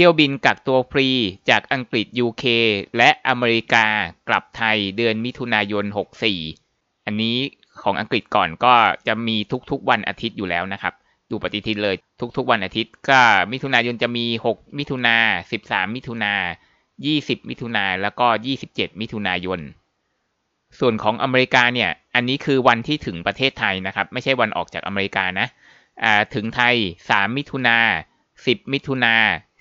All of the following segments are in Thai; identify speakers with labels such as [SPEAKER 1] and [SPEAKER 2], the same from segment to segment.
[SPEAKER 1] ที่ยวบินกักตัวฟรี จากอังกฤษ UK และอเมริกากลับไทยเดือนมิถุนายน 64 อันนี้ของอังกฤษก่อนก็จะมีทุกๆวันอาทิตย์อยู่แล้วนะครับ ดูปฏิทินเลยทุกๆวันอาทิตย์ก็มิถุนายนจะมี 6 มิถุนา13 มิถุนา20 มิถุนาแล้วก็ 27 มิถุนายนส่วนของอเมริกาเนี่ยอันนี้คือวันที่ถึงประเทศไทยนะครับไม่ใช่วันออกจากอเมริกานะถึงไทย 3 มิถุนา10 มิถุนา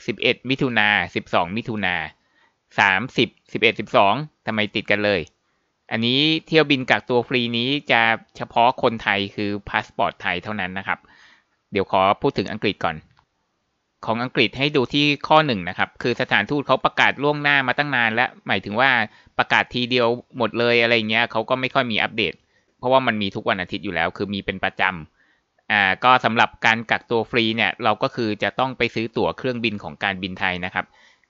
[SPEAKER 1] สิบเอ็ดมิถุนาสิบสองมิถุนาสามสิบสิบเอ็ดสิบสองทำไมติดกันเลย อันนี้เที่ยวบินกักตัวฟรีนี้จะเฉพาะคนไทยคือพาสปอร์ตไทยเท่านั้นนะครับ เดี๋ยวขอพูดถึงอังกฤษก่อน ของอังกฤษให้ดูที่ข้อหนึ่งนะครับ คือสถานทูตเขาประกาศล่วงหน้ามาตั้งนานแล้ว หมายถึงว่าประกาศทีเดียวหมดเลยอะไรเงี้ยเขาก็ไม่ค่อยมีอัปเดต เพราะว่ามันมีทุกวันอาทิตย์อยู่แล้ว คือมีเป็นประจำอ่าก็สำหรับการกักตัวฟรีเนี่ย เราก็คือจะต้องไปซื้อตั๋วเครื่องบินของการบินไทยนะครับ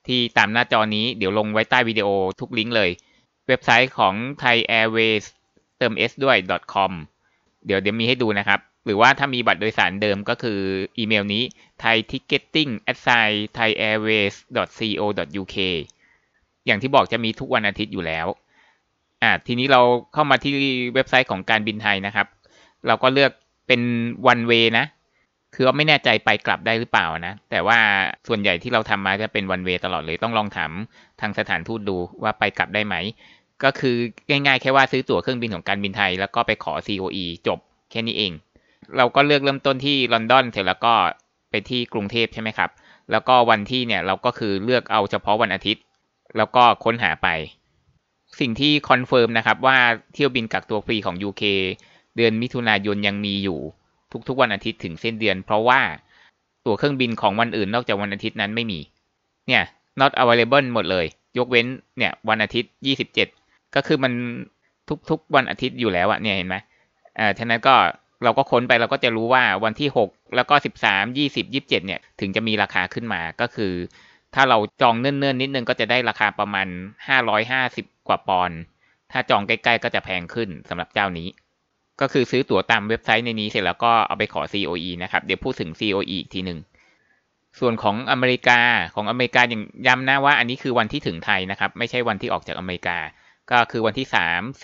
[SPEAKER 1] ที่ตามหน้าจอนี้เดี๋ยวลงไว้ใต้วิดีโอทุกลิงก์เลย เว็บไซต์ของ Thai Airways เติม s ด้วย .com เดี๋ยวเดี๋ยวมีให้ดูนะครับ หรือว่าถ้ามีบัตรโดยสารเดิมก็คืออีเมลนี้ thai ticketing at thai airways co uk อย่างที่บอกจะมีทุกวันอาทิตย์อยู่แล้วอ่าทีนี้เราเข้ามาที่เว็บไซต์ของการบินไทยนะครับ เราก็เลือกเป็นวันเวนะ คือ ไม่แน่ใจไปกลับได้หรือเปล่านะ แต่ว่าส่วนใหญ่ที่เราทำมาจะเป็นวันเวตลอดเลยต้องลองถามทางสถานทูตดูว่าไปกลับได้ไหม ก็คือ ง่ายๆ แค่ว่าซื้อตั๋วเครื่องบินของการบินไทย แล้วก็ไปขอ COE จบแค่นี้เอง เราก็เลือกเริ่มต้นที่ลอนดอนเสร็จแล้วก็ไปที่กรุงเทพใช่ไหมครับ แล้วก็วันที่เนี่ย เราก็คือเลือกเอาเฉพาะวันอาทิตย์ แล้วก็ค้นหาไป สิ่งที่คอนเฟิร์มนะครับว่าเที่ยวบินกักตัวฟรีของ UK เดือนมิถุนายนยังมีอยู่ทุกๆ วันอาทิตย์ถึงเส้นเดือน เพราะว่าตั๋วเครื่องบินของวันอื่นนอกจากวันอาทิตย์นั้นไม่มีเนี่ย not available หมดเลย ยกเว้นเนี่ย วันอาทิตย์ 27 ก็คือมันทุกๆวันอาทิตย์อยู่แล้วอะเนี่ยเห็นไหมอ่าฉะนั้นก็เราก็ค้นไปเราก็จะรู้ว่าวันที่ 6 แล้วก็ 13 20 27 เนี่ยถึงจะมีราคาขึ้นมาก็คือ ถ้าเราจองเนื่นๆนิดนึงก็จะได้ราคาประมาณ 550 กว่าปอนด์ถ้าจองใกล้ๆ ก็จะแพงขึ้นสำหรับเจ้านี้ก็คือซื้อตั๋วตามเว็บไซต์ในนี้เสร็จแล้วก็เอาไปขอ COE นะครับเดี๋ยวพูดถึง COE อีกทีหนึ่งส่วนของอเมริกาของอเมริกาอย่างย้ำนะว่า อันนี้คือวันที่ถึงไทยนะครับ ไม่ใช่วันที่ออกจากอเมริกา ก็คือวันที่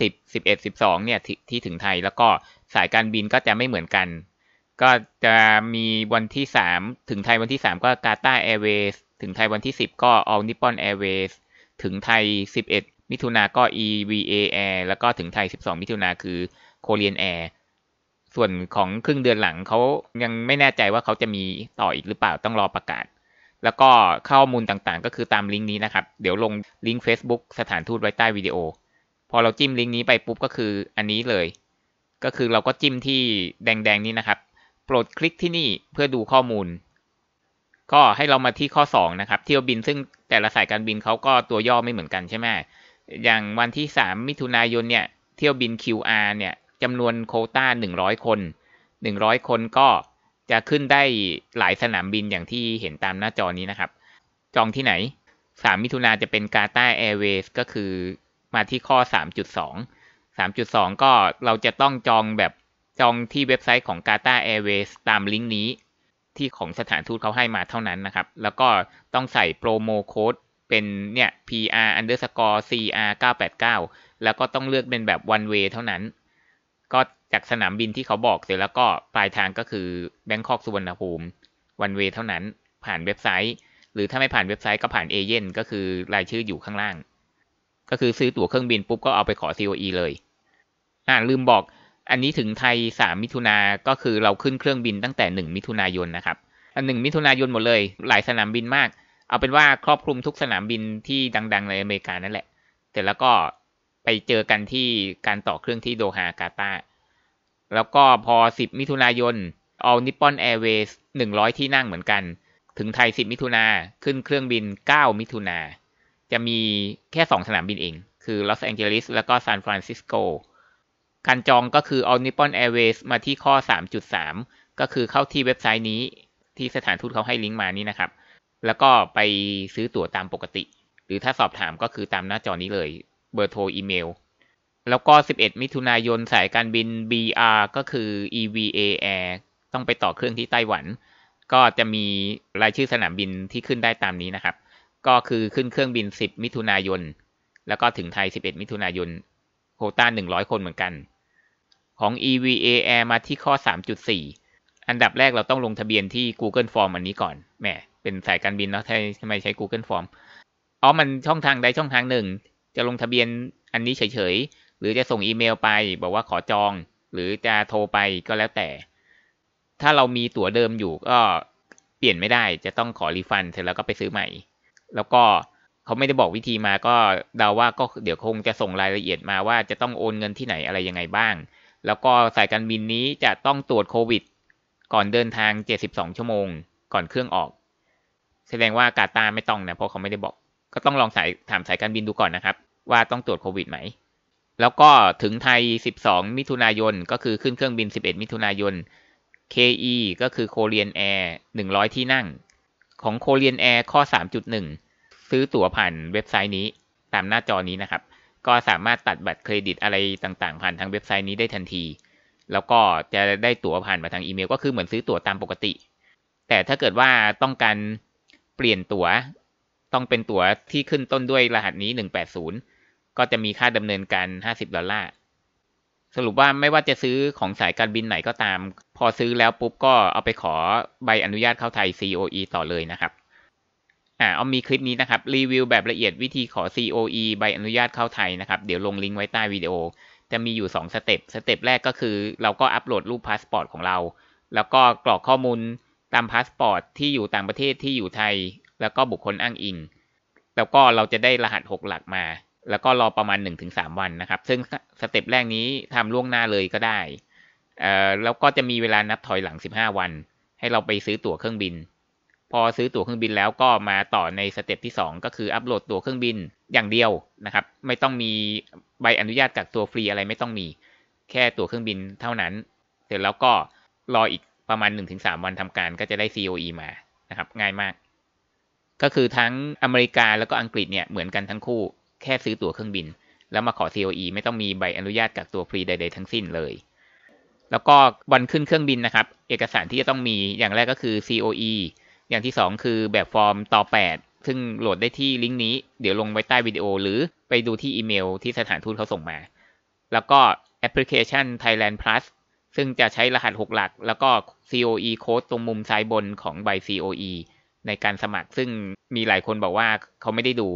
[SPEAKER 1] 3 10 11 12เนี่ยทที่ถึงไทย แล้วก็สายการบินก็จะไม่เหมือนกัน ก็จะมีวันที่3ถึงไทยวันที่3ก็กาตาร์แอร์เวย์ถึงไทยวันที่ 10 ก็ออลนิปปอนแอร์เวย์ถึงไทย 11 มิถุนาก็ EVA Air แล้วก็ถึงไทย 12 มิถุนาคือโคเรียนแอร์ ส่วนของครึ่งเดือนหลังเขายังไม่แน่ใจว่าเขาจะมีต่ออีกหรือเปล่าต้องรอประกาศ แล้วก็ข้อมูลต่างๆ ก็คือตามลิงก์นี้นะครับ เดี๋ยวลงลิงก์ Facebook สถานทูตไว้ใต้วิดีโอ พอเราจิ้มลิงก์นี้ไปปุ๊บก็คืออันนี้เลย ก็คือเราก็จิ้มที่แดง ๆนี้นะครับ โปรดคลิกที่นี่เพื่อดูข้อมูล ก็ให้เรามาที่ข้อ2นะครับเที่ยวบินซึ่งแต่ละสายการบินเขาก็ตัวย่อไม่เหมือนกันใช่ไหมอย่างวันที่ 3 มิถุนายนเนี่ยเที่ยวบิน QR เนี่ยจำนวนโคต้าหนึ่งร้อยคนหนึ่งร้อยคนก็จะขึ้นได้หลายสนามบินอย่างที่เห็นตามหน้าจอนี้นะครับ จองที่ไหน 3 มิถุนาจะเป็นกาตาแอร์เวย์ก็คือมาที่ข้อ 3.2 3.2 ก็เราจะต้องจองแบบจองที่เว็บไซต์ของกาตาแอร์เวย์ตามลิงก์นี้ ที่ของสถานทูตเขาให้มาเท่านั้นนะครับ แล้วก็ต้องใส่โปรโมโค้ดเป็นเนี่ย PR underscore CR 989แล้วก็ต้องเลือกเป็นแบบ one way เท่านั้นก็จากสนามบินที่เขาบอกเสร็จแล้วก็ปลายทางก็คือแบงคอกสุวรรณภูมิ วันเวเท่านั้นผ่านเว็บไซต์ หรือถ้าไม่ผ่านเว็บไซต์ก็ผ่านเอเย่นก็คือรายชื่ออยู่ข้างล่าง ก็คือซื้อตั๋วเครื่องบินปุ๊บก็เอาไปขอ COE เลยอ่าลืมบอกอันนี้ถึงไทย 3 มิถุนาก็คือเราขึ้นเครื่องบินตั้งแต่ 1 มิถุนายนนะครับอันหนึ่งมิถุนายนหมดเลย หลายสนามบินมาก เอาเป็นว่าครอบคลุมทุกสนามบินที่ดัง ๆในอเมริกานั่นแหละเสร็จแล้วก็ไปเจอกันที่การต่อเครื่องที่โดฮากาตาแล้วก็พอ 10 มิถุนายน All Nippon Airways 100 ที่นั่งเหมือนกัน ถึงไทย 10 มิถุนา ขึ้นเครื่องบิน 9 มิถุนา จะมีแค่ 2 สนามบินเอง คือลอสแองเจลิสแล้วก็ซานฟรานซิสโก การจองก็คือ All Nippon Airways มาที่ข้อ 3.3 ก็คือเข้าที่เว็บไซต์นี้ที่สถานทูตเขาให้ลิงก์มานี้นะครับ แล้วก็ไปซื้อตั๋วตามปกติ หรือถ้าสอบถามก็คือตามหน้าจอนี้เลยเบอร์โทร อีเมล แล้วก็ 11 มิถุนายนสายการบิน BR ก็คือ EVA Air ต้องไปต่อเครื่องที่ไต้หวัน ก็จะมีรายชื่อสนามบินที่ขึ้นได้ตามนี้นะครับ ก็คือขึ้นเครื่องบิน 10 มิถุนายน แล้วก็ถึงไทย 11 มิถุนายน โคต้า100 คนเหมือนกัน ของ EVA Air มาที่ข้อ 3.4 อันดับแรกเราต้องลงทะเบียนที่ Google Form อันนี้ก่อนแหมเป็นสายการบินเนาะทำไมใช้ Google Form อ๋อมันช่องทางใดช่องทางหนึ่งจะลงทะเบียนอันนี้เฉยๆ หรือจะส่งอีเมลไปบอกว่าขอจอง หรือจะโทรไปก็แล้วแต่ ถ้าเรามีตั๋วเดิมอยู่ก็เปลี่ยนไม่ได้จะต้องขอรีฟัน เสร็จแล้วก็ไปซื้อใหม่ แล้วก็เขาไม่ได้บอกวิธีมาก็เดาว่าก็เดี๋ยวคงจะส่งรายละเอียดมาว่าจะต้องโอนเงินที่ไหนอะไรยังไงบ้าง แล้วก็สายการบินนี้จะต้องตรวจโควิด ก่อนเดินทาง 72 ชั่วโมงก่อนเครื่องออก แสดงว่ากาตาไม่ต้องนะเพราะเขาไม่ได้บอก ก็ต้องลองสายถามสายการบินดูก่อนนะครับว่าต้องตรวจโควิดไหม แล้วก็ถึงไทย 12 มิถุนายน ก็คือขึ้นเครื่องบิน 11 มิถุนายน KE ก็คือ Korean Air 100 ที่นั่ง ของ Korean Air ข้อ 3.1 ซื้อตั๋วผ่านเว็บไซต์นี้ตามหน้าจอนี้นะครับ ก็สามารถตัดบัตรเครดิตอะไรต่างๆ ผ่านทางเว็บไซต์นี้ได้ทันที แล้วก็จะได้ตั๋วผ่านมาทางอีเมลก็คือเหมือนซื้อตั๋วตามปกติ แต่ถ้าเกิดว่าต้องการเปลี่ยนตั๋ว ต้องเป็นตั๋วที่ขึ้นต้นด้วยรหัสนี้ 180ก็จะมีค่าดำเนินการ50ดอลลาร์ สรุปว่าไม่ว่าจะซื้อของสายการบินไหนก็ตาม พอซื้อแล้วปุ๊บก็เอาไปขอใบอนุญาตเข้าไทย COE ต่อเลยนะครับ อ่าเอามีคลิปนี้นะครับ รีวิวแบบละเอียดวิธีขอ COE ใบอนุญาตเข้าไทยนะครับ เดี๋ยวลงลิงก์ไว้ใต้วิดีโอ จะมีอยู่ 2 สเต็ป สเต็ปแรกก็คือ เราก็อัปโหลดรูปพาสปอร์ตของเรา แล้วก็กรอกข้อมูลตามพาสปอร์ตที่อยู่ต่างประเทศที่อยู่ไทย แล้วก็บุคคลอ้างอิง แล้วก็เราจะได้รหัส 6 หลักมาแล้วก็รอประมาณ1มวันนะครับ ซึ่งสเต็ปแรกนี้ทำล่วงหน้าเลยก็ได้แล้วก็จะมีเวลานับถอยหลัง 15 วัน ให้เราไปซื้อตั๋วเครื่องบิน พอซื้อตั๋วเครื่องบินแล้วก็มาต่อในสเต็ปที่2ก็คืออัปโหลดตั๋วเครื่องบินอย่างเดียวนะครับ ไม่ต้องมีใบอนุญาตกักตัวฟรีอะไรไม่ต้องมีแค่ตั๋วเครื่องบินเท่านั้น เสร็จแล้วก็รออีกประมาณ1มวันทำการก็จะได้ COE มา นะครับ ง่ายมาก ก็คือทั้งอเมริกาแล้วก็อังกฤษเนี่ยเหมือนกันทั้งคู่แค่ซื้อตั๋วเครื่องบิน แล้วมาขอ COE ไม่ต้องมีใบอนุญาตกักตัวฟรีใดๆทั้งสิ้นเลย แล้วก็วันขึ้นเครื่องบินนะครับ เอกสารที่จะต้องมีอย่างแรกก็คือ COE อย่างที่2คือแบบฟอร์มต่อ 8 ซึ่งโหลดได้ที่ลิงก์นี้เดี๋ยวลงไว้ใต้วิดีโอหรือไปดูที่อีเมลที่สถานทูตเขาส่งมา แล้วก็แอปพลิเคชัน Thailand Plus ซึ่งจะใช้รหัส 6 หลัก แล้วก็ COE โค้ดตรงมุมซ้ายบนของใบ COE ในการสมัครซึ่งมีหลายคนบอกว่าเขาไม่ได้ดู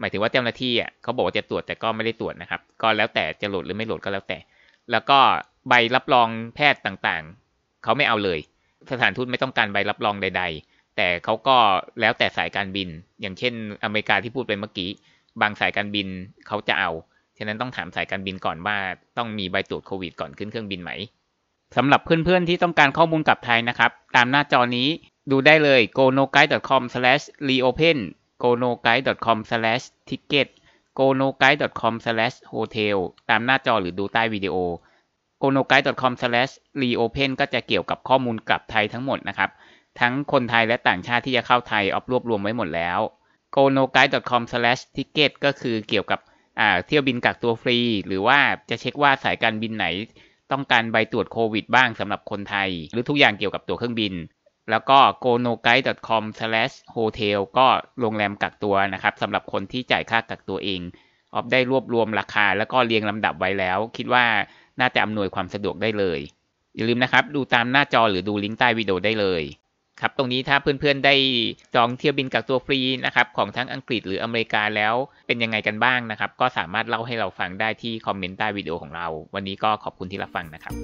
[SPEAKER 1] หมายถึงว่าเจ้าหน้าที่อ่ะเขาบอกว่าจะตรวจแต่ก็ไม่ได้ตรวจนะครับ ก็แล้วแต่จะโหลดหรือไม่โหลดก็แล้วแต่ แล้วก็ใบรับรองแพทย์ต่างๆเขาไม่เอาเลย สถานทูตไม่ต้องการใบรับรองใด ๆ แต่เขาก็แล้วแต่สายการบิน อย่างเช่น อเมริกาที่พูดไปเมื่อกี้บางสายการบินเขาจะเอาฉะนั้นต้องถามสายการบินก่อนว่า ต้องมีใบตรวจโควิดก่อนขึ้นเครื่องบินไหมสำหรับเพื่อนๆที่ต้องการข้อมูลกับไทยนะครับ ตามหน้าจอนี้ดูได้เลย g o n o g u i d e c o m r e o p e n gonoguide.com/ticket gonoguide.com/hotel ตามหน้าจอหรือดูใต้วิดีโอ gonoguide.com/reopen ก็จะเกี่ยวกับข้อมูลกลับไทยทั้งหมดนะครับ ทั้งคนไทยและต่างชาติที่จะเข้าไทยออฟรวบรวมไว้หมดแล้ว gonoguide.com/ticket ก็คือเกี่ยวกับเที่ยวบินกักตัวฟรี หรือว่าจะเช็คว่าสายการบินไหน ต้องการใบตรวจโควิด บ้างสำหรับคนไทย หรือทุกอย่างเกี่ยวกับตัวเครื่องบินแล้วก็ go no guide com hotel ก็โรงแรมกักตัวนะครับสำหรับคนที่จ่ายค่ากักตัวเอง ออฟได้รวบรวมราคา แล้วก็เรียงลำดับไว้แล้ว คิดว่าน่าจะอำนวยความสะดวกได้เลยอย่าลืมนะครับ ดูตามหน้าจอหรือดูลิงก์ใต้วิดีโอได้เลยครับตรงนี้ถ้าเพื่อนๆได้จองเที่ยวบินกักตัวฟรีนะครับ ของทั้งอังกฤษหรืออเมริกาแล้วเป็นยังไงกันบ้างนะครับ ก็สามารถเล่าให้เราฟังได้ที่คอมเมนต์ใต้วิดีโอของเราวันนี้ก็ขอบคุณที่รับฟังนะครับ